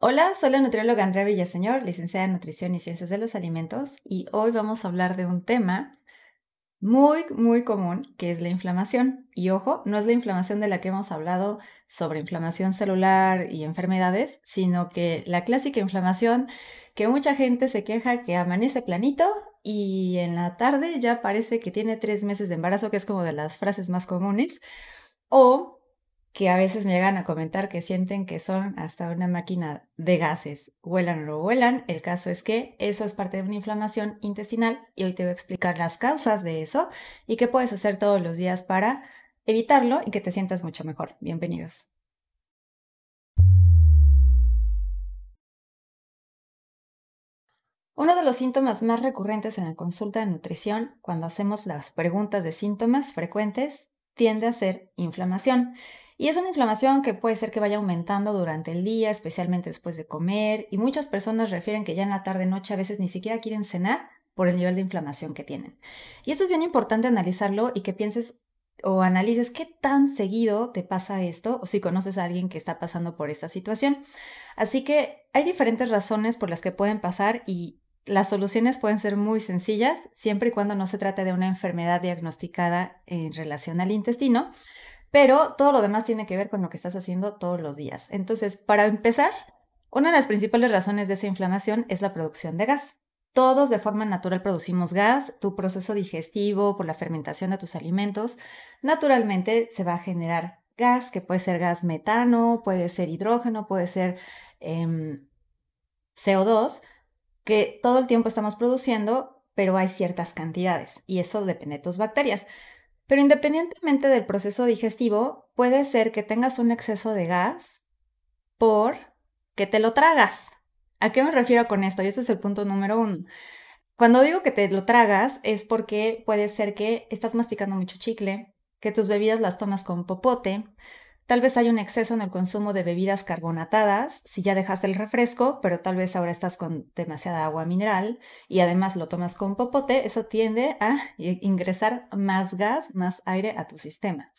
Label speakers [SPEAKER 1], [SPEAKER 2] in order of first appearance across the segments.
[SPEAKER 1] Hola, soy la nutrióloga Andrea Villaseñor, licenciada en Nutrición y Ciencias de los Alimentos, y hoy vamos a hablar de un tema muy, muy común, que es la inflamación. Y ojo, no es la inflamación de la que hemos hablado sobre inflamación celular y enfermedades, sino que la clásica inflamación que mucha gente se queja que amanece planito y en la tarde ya parece que tiene tres meses de embarazo, que es como de las frases más comunes, o que a veces me llegan a comentar que sienten que son hasta una máquina de gases, vuelan o no vuelan. El caso es que eso es parte de una inflamación intestinal y hoy te voy a explicar las causas de eso y qué puedes hacer todos los días para evitarlo y que te sientas mucho mejor. Bienvenidos. Uno de los síntomas más recurrentes en la consulta de nutrición, cuando hacemos las preguntas de síntomas frecuentes, tiende a ser inflamación. Y es una inflamación que puede ser que vaya aumentando durante el día, especialmente después de comer, y muchas personas refieren que ya en la tarde-noche a veces ni siquiera quieren cenar por el nivel de inflamación que tienen. Y eso es bien importante analizarlo y que pienses o analices qué tan seguido te pasa esto o si conoces a alguien que está pasando por esta situación. Así que hay diferentes razones por las que pueden pasar y las soluciones pueden ser muy sencillas siempre y cuando no se trate de una enfermedad diagnosticada en relación al intestino, pero todo lo demás tiene que ver con lo que estás haciendo todos los días. Entonces, para empezar, una de las principales razones de esa inflamación es la producción de gas. Todos de forma natural producimos gas, tu proceso digestivo por la fermentación de tus alimentos, naturalmente se va a generar gas, que puede ser gas metano, puede ser hidrógeno, puede ser em, CO2, que todo el tiempo estamos produciendo, pero hay ciertas cantidades y eso depende de tus bacterias. Pero independientemente del proceso digestivo, puede ser que tengas un exceso de gas por que te lo tragas. ¿A qué me refiero con esto? Y ese es el punto número uno. Cuando digo que te lo tragas es porque puede ser que estás masticando mucho chicle, que tus bebidas las tomas con popote, Tal vez hay un exceso en el consumo de bebidas carbonatadas, si ya dejaste el refresco, pero tal vez ahora estás con demasiada agua mineral y además lo tomas con popote, eso tiende a ingresar más gas, más aire a tu sistema.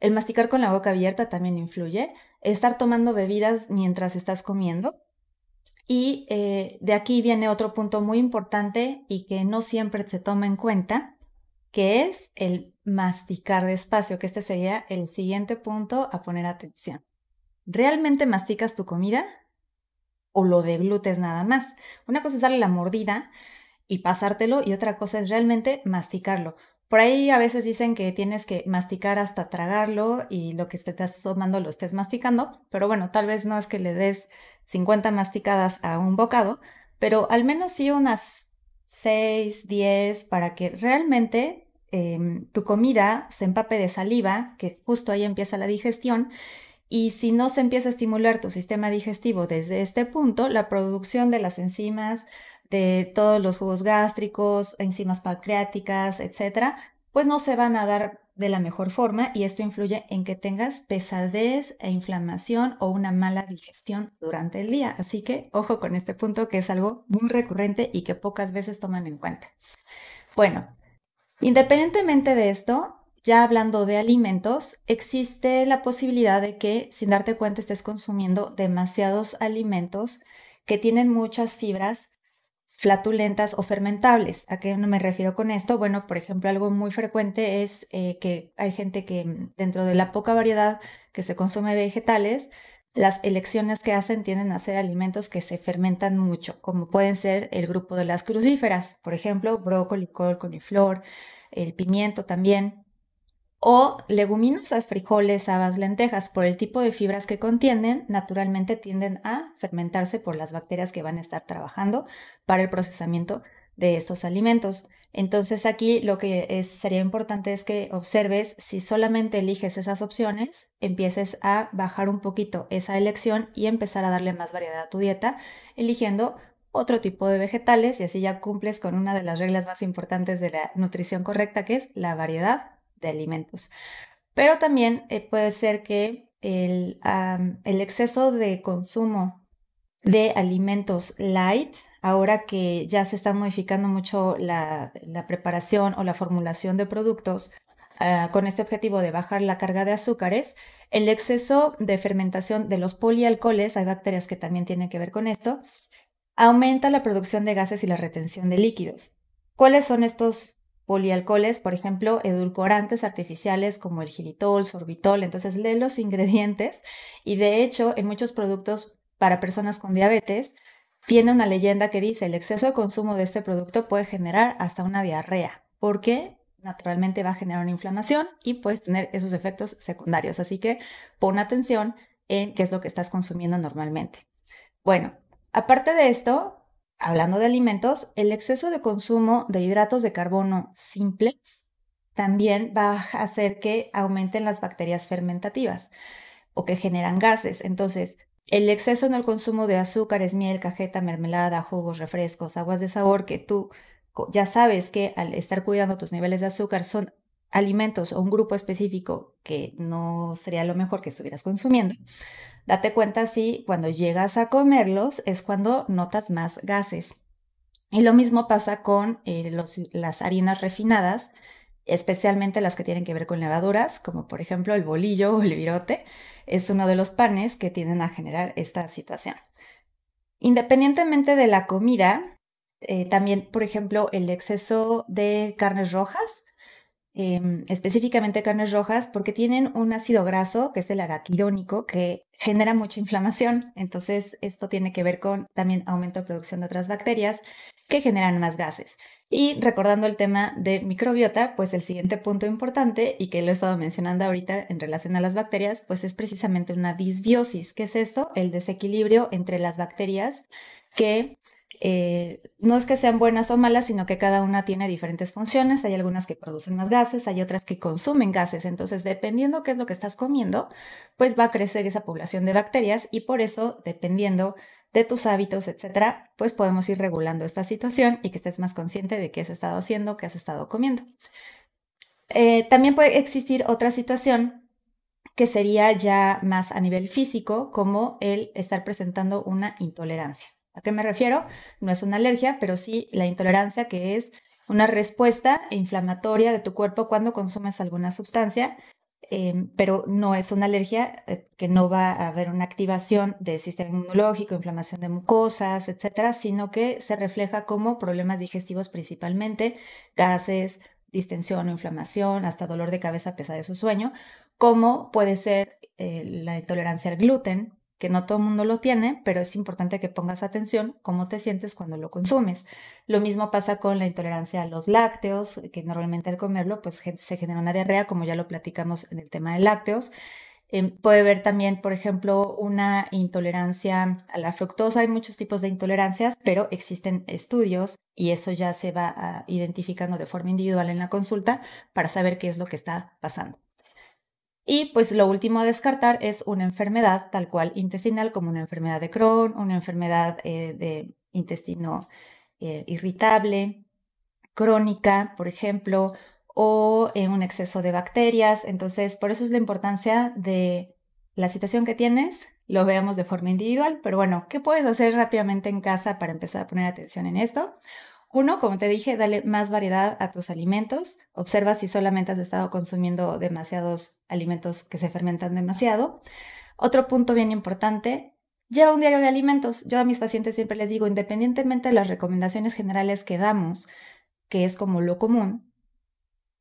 [SPEAKER 1] El masticar con la boca abierta también influye, estar tomando bebidas mientras estás comiendo. Y eh, de aquí viene otro punto muy importante y que no siempre se toma en cuenta, que es el masticar despacio, que este sería el siguiente punto a poner atención. ¿Realmente masticas tu comida o lo deglutes nada más? Una cosa es darle la mordida y pasártelo y otra cosa es realmente masticarlo. Por ahí a veces dicen que tienes que masticar hasta tragarlo y lo que te estás tomando lo estés masticando, pero bueno, tal vez no es que le des 50 masticadas a un bocado, pero al menos sí unas 6, 10 para que realmente Em, tu comida se empape de saliva, que justo ahí empieza la digestión, y si no se empieza a estimular tu sistema digestivo desde este punto, la producción de las enzimas, de todos los jugos gástricos, enzimas pancreáticas, etcétera, pues no se van a dar de la mejor forma y esto influye en que tengas pesadez e inflamación o una mala digestión durante el día. Así que ojo con este punto que es algo muy recurrente y que pocas veces toman en cuenta. Bueno, Independientemente de esto, ya hablando de alimentos, existe la posibilidad de que sin darte cuenta estés consumiendo demasiados alimentos que tienen muchas fibras flatulentas o fermentables. ¿A qué me refiero con esto? Bueno, por ejemplo, algo muy frecuente es eh, que hay gente que mm, dentro de la poca variedad que se consume vegetales, las elecciones que hacen tienden a ser alimentos que se fermentan mucho, como pueden ser el grupo de las crucíferas, por ejemplo, brócoli, col, coliflor, el pimiento también, o leguminosas, frijoles, habas, lentejas, por el tipo de fibras que contienen, naturalmente tienden a fermentarse por las bacterias que van a estar trabajando para el procesamiento de estos alimentos. Entonces aquí lo que sería importante es que observes si solamente eliges esas opciones, empieces a bajar un poquito esa elección y empezar a darle más variedad a tu dieta, eligiendo otro tipo de vegetales y así ya cumples con una de las reglas más importantes de la nutrición correcta, que es la variedad de alimentos. Pero también eh, puede ser que el exceso de consumo de alimentos light, ahora que ya se está modificando mucho la, preparación o la formulación de productos ah, con este objetivo de bajar la carga de azúcares, el exceso de fermentación de los polialcoholes, hay bacterias que también tienen que ver con esto, aumenta la producción de gases y la retención de líquidos. ¿Cuáles son estos polialcoholes? Por ejemplo, edulcorantes artificiales como el gilitol, sorbitol. Entonces, lee los ingredientes y de hecho, en muchos productos para personas con diabetes, tiene una leyenda que dice, el exceso de consumo de este producto puede generar hasta una diarrea, porque naturalmente va a generar una inflamación y puedes tener esos efectos secundarios. Así que pon atención en qué es lo que estás consumiendo normalmente. Bueno, aparte de esto, hablando de alimentos, el exceso de consumo de hidratos de carbono simples también va a hacer que aumenten las bacterias fermentativas o que generan gases. Entonces, el exceso en el consumo de azúcares, miel, cajeta, mermelada, jugos, refrescos, aguas de sabor, que tú ya sabes que al estar cuidando tus niveles de azúcar son alimentos o un grupo específico que no sería lo mejor que estuvieras consumiendo, date cuenta si cuando llegas a comerlos es cuando notas más gases. Y lo mismo pasa con eh, las harinas refinadas, especialmente las que tienen que ver con levaduras, como por ejemplo el bolillo o el virote, es uno de los panes que tienden a generar esta situación. Independientemente de la comida, eh, también, por ejemplo, el exceso de carnes rojas, em, específicamente carnes rojas, porque tienen un ácido graso, que es el araquidónico, que genera mucha inflamación. Entonces, esto tiene que ver con también aumento de producción de otras bacterias que generan más gases. Y recordando el tema de microbiota, pues el siguiente punto importante y que lo he estado mencionando ahorita en relación a las bacterias, pues es precisamente una disbiosis. ¿Qué es esto? El desequilibrio entre las bacterias que eh, no es que sean buenas o malas, sino que cada una tiene diferentes funciones. Hay algunas que producen más gases, hay otras que consumen gases. Entonces, dependiendo qué es lo que estás comiendo, pues va a crecer esa población de bacterias y por eso, dependiendo de tus hábitos, etcétera, pues podemos ir regulando esta situación y que estés más consciente de qué has estado haciendo, qué has estado comiendo. Eh, también puede existir otra situación que sería ya más a nivel físico, como el estar presentando una intolerancia. ¿A qué me refiero? No es una alergia, pero sí la intolerancia que es una respuesta inflamatoria de tu cuerpo cuando consumes alguna sustancia Em, pero no es una alergia eh, que no va a haber una activación del sistema inmunológico, inflamación de mucosas, etcétera, sino que se refleja como problemas digestivos principalmente, gases, distensión o inflamación, hasta dolor de cabeza a pesar de su sueño, como puede ser eh, la intolerancia al gluten, que no todo el mundo lo tiene, pero es importante que pongas atención cómo te sientes cuando lo consumes. Lo mismo pasa con la intolerancia a los lácteos, que normalmente al comerlo pues se genera una diarrea, como ya lo platicamos en el tema de lácteos. Em, puede haber también, por ejemplo, una intolerancia a la fructosa. Hay muchos tipos de intolerancias, pero existen estudios y eso ya se va ah, identificando de forma individual en la consulta para saber qué es lo que está pasando. Y pues lo último a descartar es una enfermedad tal cual intestinal como una enfermedad de Crohn, una enfermedad eh, de intestino eh, irritable, crónica, por ejemplo, o eh, un exceso de bacterias. Entonces, por eso es la importancia de la situación que tienes, lo veamos de forma individual, pero bueno, ¿qué puedes hacer rápidamente en casa para empezar a poner atención en esto? Uno, como te dije, dale más variedad a tus alimentos. Observa si solamente has estado consumiendo demasiados alimentos que se fermentan demasiado. Otro punto bien importante, lleva un diario de alimentos. Yo a mis pacientes siempre les digo, independientemente de las recomendaciones generales que damos, que es como lo común,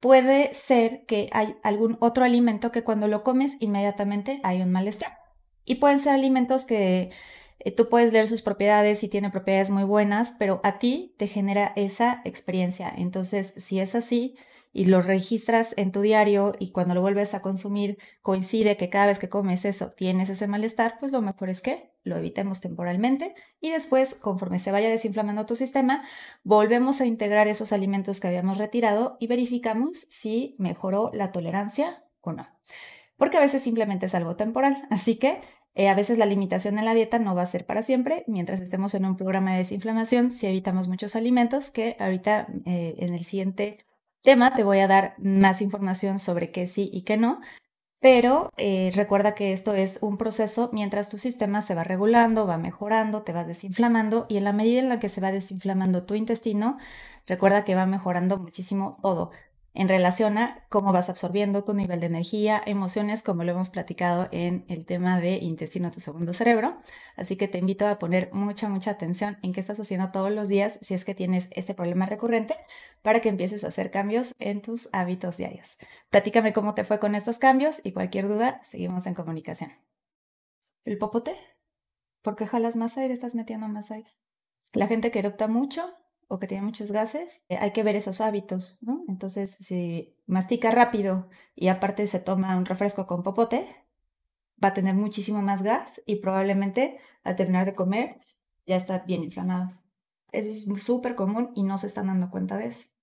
[SPEAKER 1] puede ser que hay algún otro alimento que cuando lo comes inmediatamente hay un malestar. Y pueden ser alimentos que eh, tú puedes leer sus propiedades y tiene propiedades muy buenas, pero a ti te genera esa experiencia. Entonces, si es así y lo registras en tu diario y cuando lo vuelves a consumir coincide que cada vez que comes eso tienes ese malestar, pues lo mejor es que lo evitemos temporalmente y después, conforme se vaya desinflamando tu sistema, volvemos a integrar esos alimentos que habíamos retirado y verificamos si mejoró la tolerancia o no. Porque a veces simplemente es algo temporal, así que eh, a veces la limitación en la dieta no va a ser para siempre. Mientras estemos en un programa de desinflamación, si evitamos muchos alimentos, que ahorita eh, en el siguiente tema te voy a dar más información sobre qué sí y qué no. Pero eh, recuerda que esto es un proceso mientras tu sistema se va regulando, va mejorando, te vas desinflamando y en la medida en la que se va desinflamando tu intestino, recuerda que va mejorando muchísimo todo, en relación a cómo vas absorbiendo tu nivel de energía, emociones, como lo hemos platicado en el tema de intestino tu segundo cerebro. Así que te invito a poner mucha, mucha atención en qué estás haciendo todos los días si es que tienes este problema recurrente para que empieces a hacer cambios en tus hábitos diarios. Platícame cómo te fue con estos cambios y cualquier duda, seguimos en comunicación. ¿El popote? ¿Por qué jalas más aire? ¿Estás metiendo más aire? La gente que eructa mucho o que tiene muchos gases, eh, hay que ver esos hábitos, ¿no? Entonces, si mastica rápido y aparte se toma un refresco con popote, va a tener muchísimo más gas y probablemente al terminar de comer ya está bien inflamado. Eso es súper común y no se están dando cuenta de eso.